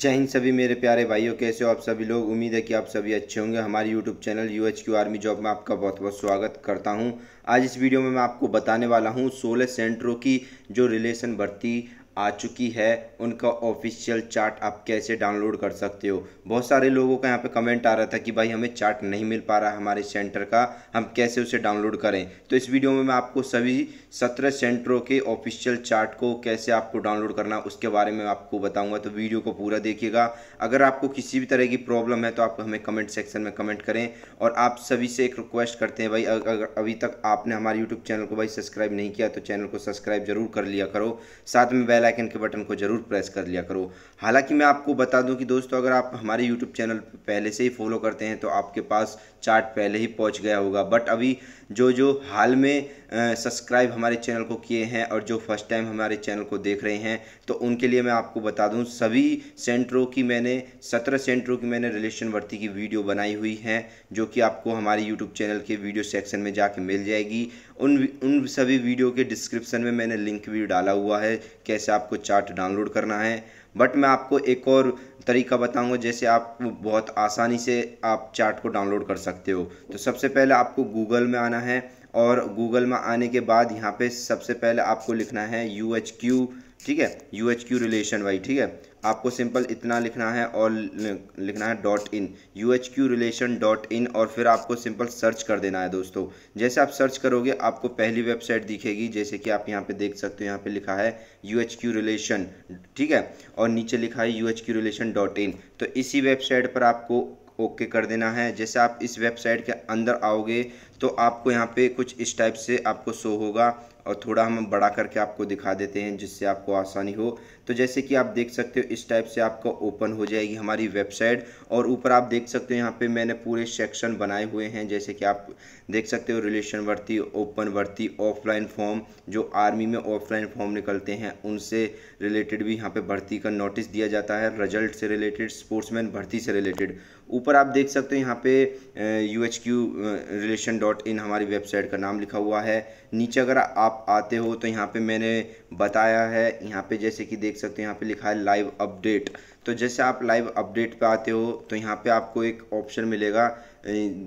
जय हिंद सभी मेरे प्यारे भाइयों कैसे हो आप सभी लोग उम्मीद है कि आप सभी अच्छे होंगे हमारे YouTube channel U H Q army job में आपका बहुत बहुत स्वागत करता हूं आज इस वीडियो में मैं आपको बताने वाला हूं सोलह सेंटरों की जो रिलेशन भर्ती आ चुकी है उनका ऑफिशियल चार्ट आप कैसे डाउनलोड कर सकते हो बहुत सारे लोगों का यहाँ पे कमेंट आ रहा था कि भाई हमें चार्ट नहीं मिल पा रहा है हमारे सेंटर का हम कैसे उसे डाउनलोड करें तो इस वीडियो में मैं आपको सभी सत्रह सेंटरों के ऑफिशियल चार्ट को कैसे आपको डाउनलोड करना उसके बारे में आपको बताऊँगा तो वीडियो को पूरा देखिएगा अगर आपको किसी भी तरह की प्रॉब्लम है तो आप हमें कमेंट सेक्शन में कमेंट करें और आप सभी से एक रिक्वेस्ट करते हैं भाई अगर अभी तक आपने हमारे यूट्यूब चैनल को भाई सब्सक्राइब नहीं किया तो चैनल को सब्सक्राइब जरूर कर लिया करो साथ में बेल आइकन के बटन को ज़रूर प्रेस कर लिया करो हालांकि मैं आपको बता दूं कि दोस्तों अगर आप हमारे यूट्यूब चैनल पहले से ही फॉलो करते हैं तो आपके पास चार्ट पहले ही पहुंच गया होगा बट अभी जो जो हाल में सब्सक्राइब हमारे चैनल को किए हैं और जो फर्स्ट टाइम हमारे चैनल को देख रहे हैं तो उनके लिए मैं आपको बता दूँ सभी सेंटरों की मैंने सत्रह सेंटरों की मैंने रिलेशन भर्ती की वीडियो बनाई हुई है जो कि आपको हमारे यूट्यूब चैनल के वीडियो सेक्शन में जाके मिल जाएगी उन उन सभी वीडियो के डिस्क्रिप्शन में मैंने लिंक भी डाला हुआ है कैसे आपको चार्ट डाउनलोड करना है बट मैं आपको एक और तरीका बताऊंगा जैसे आप बहुत आसानी से आप चार्ट को डाउनलोड कर सकते हो तो सबसे पहले आपको गूगल में आना है और गूगल में आने के बाद यहाँ पे सबसे पहले आपको लिखना है यू एच क्यू ठीक है U H Q relation Y ठीक है आपको सिंपल इतना लिखना है और लिखना है dot in U H Q relation dot in और फिर आपको सिंपल सर्च कर देना है दोस्तों जैसे आप सर्च करोगे आपको पहली वेबसाइट दिखेगी जैसे कि आप यहाँ पे देख सकते हो यहाँ पे लिखा है यू एच क्यू रिलेशन ठीक है और नीचे लिखा है U H Q relation dot in तो इसी वेबसाइट पर आपको ओके okay कर देना है जैसे आप इस वेबसाइट के अंदर आओगे तो आपको यहाँ पे कुछ इस टाइप से आपको शो होगा और थोड़ा हम बड़ा करके आपको दिखा देते हैं जिससे आपको आसानी हो तो जैसे कि आप देख सकते हो इस टाइप से आपका ओपन हो जाएगी हमारी वेबसाइट और ऊपर आप देख सकते हो यहाँ पे मैंने पूरे सेक्शन बनाए हुए हैं जैसे कि आप देख सकते हो रिलेशन भर्ती ओपन भर्ती ऑफलाइन फॉर्म जो आर्मी में ऑफलाइन फॉर्म निकलते हैं उनसे रिलेटेड भी यहाँ पर भर्ती का नोटिस दिया जाता है रिजल्ट से रिलेटेड स्पोर्ट्समैन भर्ती से रिलेटेड ऊपर आप देख सकते हो यहाँ पे यू रिलेशन डॉट इन हमारी वेबसाइट का नाम लिखा हुआ है नीचे अगर आप आते हो तो यहाँ पे मैंने बताया है यहाँ पे जैसे कि देख सकते हो यहाँ पे लिखा है लाइव अपडेट तो जैसे आप लाइव अपडेट पे आते हो तो यहाँ पे आपको एक ऑप्शन मिलेगा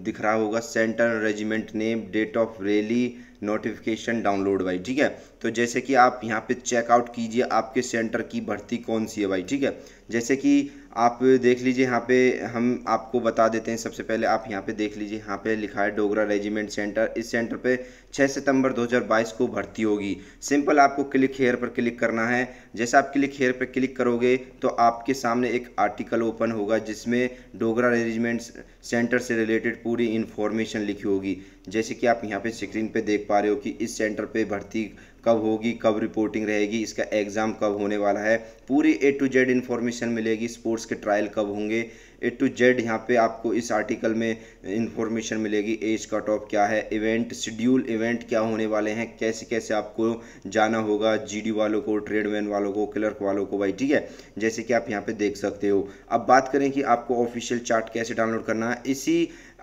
दिख रहा होगा centre regiment name date of rally notification download भाई ठीक है तो जैसे कि आप यहाँ पे चेकआउट कीजिए आपके सेंटर की भर्ती कौन सी है भाई ठीक है जैसे कि आप देख लीजिए यहाँ पे हम आपको बता देते हैं सबसे पहले आप यहाँ पे देख लीजिए यहाँ पे लिखा है डोगरा रेजिमेंट सेंटर इस सेंटर पे 6 सितंबर 2022 को भर्ती होगी सिंपल आपको क्लिक हेयर पर क्लिक करना है जैसे आप क्लिक हेयर पर क्लिक करोगे तो आपके सामने एक आर्टिकल ओपन होगा जिसमें डोगरा रेजिमेंट सेंटर से रिलेटेड पूरी इन्फॉर्मेशन लिखी होगी जैसे कि आप यहाँ पर स्क्रीन पर देख पा रहे हो कि इस सेंटर पर भर्ती कब होगी कब रिपोर्टिंग रहेगी इसका एग्ज़ाम कब होने वाला है पूरी ए टू जेड इन्फॉर्मेशन मिलेगी स्पोर्ट्स के ट्रायल कब होंगे ए टू जेड यहाँ पे आपको इस आर्टिकल में इन्फॉर्मेशन मिलेगी एज कट ऑफ क्या है इवेंट शेड्यूल इवेंट क्या होने वाले हैं कैसे कैसे आपको जाना होगा जीडी वालों को ट्रेडमैन वालों को क्लर्क वालों को भाई ठीक है जैसे कि आप यहाँ पे देख सकते हो अब बात करें कि आपको ऑफिशियल चार्ट कैसे डाउनलोड करना है इसी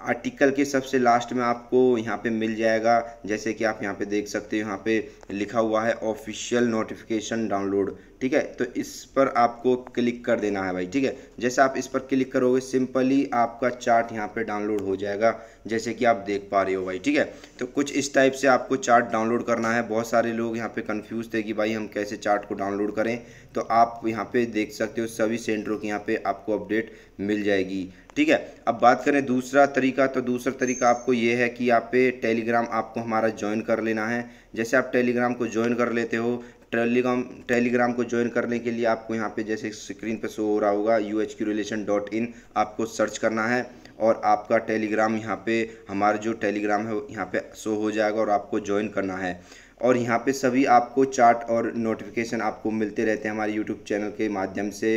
आर्टिकल के सबसे लास्ट में आपको यहाँ पे मिल जाएगा जैसे कि आप यहाँ पे देख सकते हो यहाँ पे लिखा हुआ है ऑफिशियल नोटिफिकेशन डाउनलोड ठीक है तो इस पर आपको क्लिक कर देना है भाई ठीक है जैसे आप इस पर क्लिक करोगे सिंपली आपका चार्ट यहाँ पे डाउनलोड हो जाएगा जैसे कि आप देख पा रहे हो भाई ठीक है तो कुछ इस टाइप से आपको चार्ट डाउनलोड करना है बहुत सारे लोग यहाँ पे कंफ्यूज थे कि भाई हम कैसे चार्ट को डाउनलोड करें तो आप यहाँ पे देख सकते हो सभी सेंटरों की यहाँ पे आपको अपडेट मिल जाएगी ठीक है अब बात करें दूसरा तरीका तो दूसरा तरीका आपको ये है कि यहाँ पे टेलीग्राम आपको हमारा ज्वाइन कर लेना है जैसे आप टेलीग्राम को ज्वाइन कर लेते हो टेलीग्राम टेलीग्राम को ज्वाइन करने के लिए आपको यहाँ पे जैसे स्क्रीन पे शो हो रहा होगा U H Q relation dot in आपको सर्च करना है और आपका टेलीग्राम यहाँ पे हमारा जो टेलीग्राम है यहाँ पे शो हो जाएगा और आपको ज्वाइन करना है और यहाँ पे सभी आपको चार्ट और नोटिफिकेशन आपको मिलते रहते हैं हमारे यूट्यूब चैनल के माध्यम से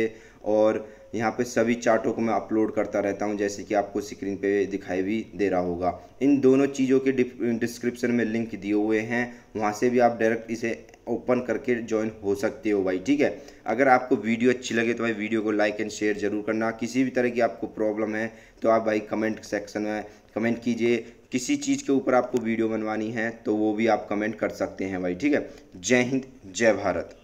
और यहाँ पे सभी चार्टों को मैं अपलोड करता रहता हूँ जैसे कि आपको स्क्रीन पे दिखाई भी दे रहा होगा इन दोनों चीज़ों के डिस्क्रिप्शन में लिंक दिए हुए हैं वहाँ से भी आप डायरेक्ट इसे ओपन करके ज्वाइन हो सकते हो भाई ठीक है अगर आपको वीडियो अच्छी लगे तो भाई वीडियो को लाइक एंड शेयर जरूर करना किसी भी तरह की आपको प्रॉब्लम है तो आप भाई कमेंट सेक्शन में कमेंट कीजिए किसी चीज़ के ऊपर आपको वीडियो बनवानी है तो वो भी आप कमेंट कर सकते हैं भाई ठीक है जय हिंद जय भारत